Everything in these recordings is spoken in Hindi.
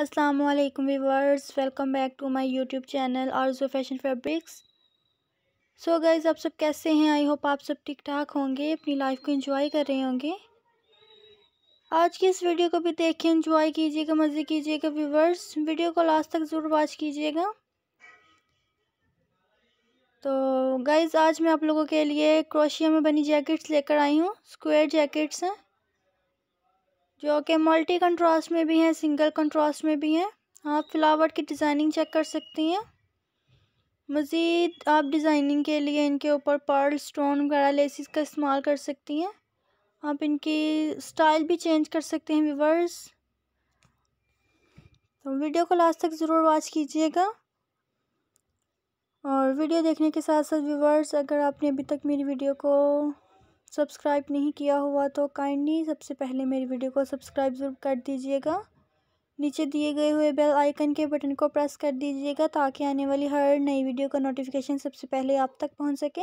अस्सलाम वालेकुम viewers welcome back to my YouTube channel Arzoo fashion fabrics so guys आप सब कैसे हैं आई होप आप सब ठीक ठाक होंगे अपनी लाइफ को एंजॉय कर रहे होंगे आज की इस वीडियो को भी देखें एंजॉय कीजिएगा मज़े कीजिएगा व्यूवर्स वीडियो को लास्ट तक ज़रूर वॉच कीजिएगा तो गाइज़ आज मैं आप लोगों के लिए क्रोशिया में बनी जैकेट्स लेकर आई हूँ स्क्वेयर जैकेट्स हैं जो कि मल्टी कंट्रास्ट में भी हैं सिंगल कंट्रास्ट में भी हैं आप फ्लावर की डिज़ाइनिंग चेक कर सकती हैं मज़ीद आप डिज़ाइनिंग के लिए इनके ऊपर पर्ल स्टोन वगैरह लेसिस का इस्तेमाल कर सकती हैं आप इनकी स्टाइल भी चेंज कर सकते हैं व्यूवर्स तो वीडियो को लास्ट तक ज़रूर वॉच कीजिएगा और वीडियो देखने के साथ साथ व्यूवर्स अगर आपने अभी तक मेरी वीडियो को सब्सक्राइब नहीं किया हुआ तो काइंडली सबसे पहले मेरी वीडियो को सब्सक्राइब ज़रूर कर दीजिएगा नीचे दिए गए हुए बेल आइकन के बटन को प्रेस कर दीजिएगा ताकि आने वाली हर नई वीडियो का नोटिफिकेशन सबसे पहले आप तक पहुंच सके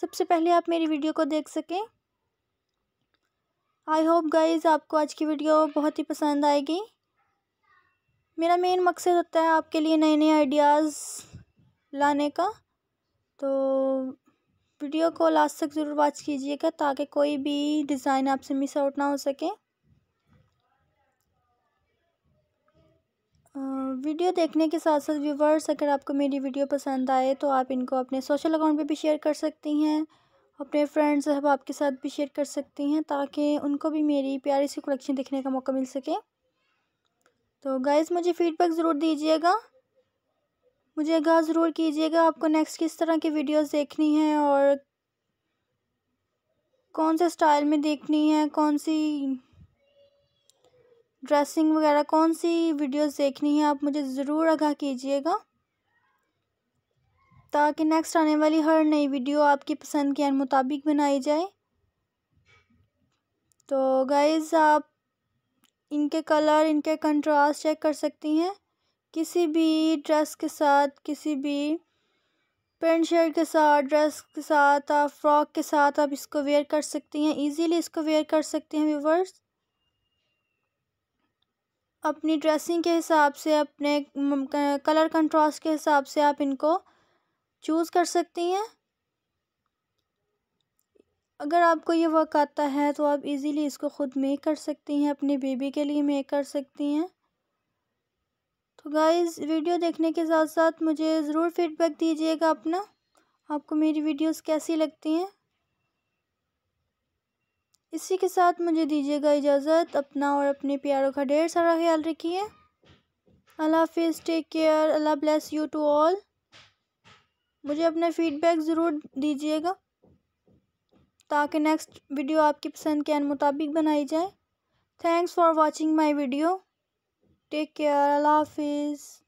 सबसे पहले आप मेरी वीडियो को देख सकें आई होप गाइज आपको आज की वीडियो बहुत ही पसंद आएगी मेरा मेन मकसद होता है आपके लिए नए नए आइडियाज़ लाने का तो वीडियो को लास्ट तक ज़रूर वॉच कीजिएगा ताकि कोई भी डिज़ाइन आपसे मिस आउट ना हो सके वीडियो देखने के साथ साथ व्यूवर्स अगर आपको मेरी वीडियो पसंद आए तो आप इनको अपने सोशल अकाउंट पे भी शेयर कर सकती हैं अपने फ्रेंड्स अहबाब के साथ भी शेयर कर सकती हैं ताकि उनको भी मेरी प्यारी सी कलेक्शन देखने का मौका मिल सके तो गाइज़ मुझे फ़ीडबैक ज़रूर दीजिएगा मुझे आगाह ज़रूर कीजिएगा आपको नेक्स्ट किस तरह की वीडियोस देखनी है और कौन से स्टाइल में देखनी है कौन सी ड्रेसिंग वगैरह कौन सी वीडियोस देखनी है आप मुझे ज़रूर आगाह कीजिएगा ताकि नेक्स्ट आने वाली हर नई वीडियो आपकी पसंद के मुताबिक बनाई जाए तो गाइज़ आप इनके कलर इनके कंट्रास्ट चेक कर सकती हैं किसी भी ड्रेस के साथ किसी भी पेंट शर्ट के साथ ड्रेस के साथ आप फ्रॉक के साथ आप इसको वेयर कर सकती हैं इजीली इसको वेयर कर सकती हैं व्यूवर्स अपनी ड्रेसिंग के हिसाब से अपने कलर कंट्रास्ट के हिसाब से आप इनको चूज़ कर सकती हैं अगर आपको ये वर्क आता है तो आप इजीली इसको ख़ुद मेक कर सकती हैं अपनी बेबी के लिए मेक कर सकती हैं गाइस वीडियो देखने के साथ साथ मुझे ज़रूर फीडबैक दीजिएगा अपना आपको मेरी वीडियोस कैसी लगती हैं इसी के साथ मुझे दीजिएगा इजाज़त अपना और अपने प्यारों का ढेर सारा ख्याल रखिए अल्लाह हाफिज़ take care Allah bless you to all मुझे अपना फ़ीडबैक ज़रूर दीजिएगा ताकि नेक्स्ट वीडियो आपकी पसंद के मुताबिक बनाई जाए thanks for watching my video Take care, love is.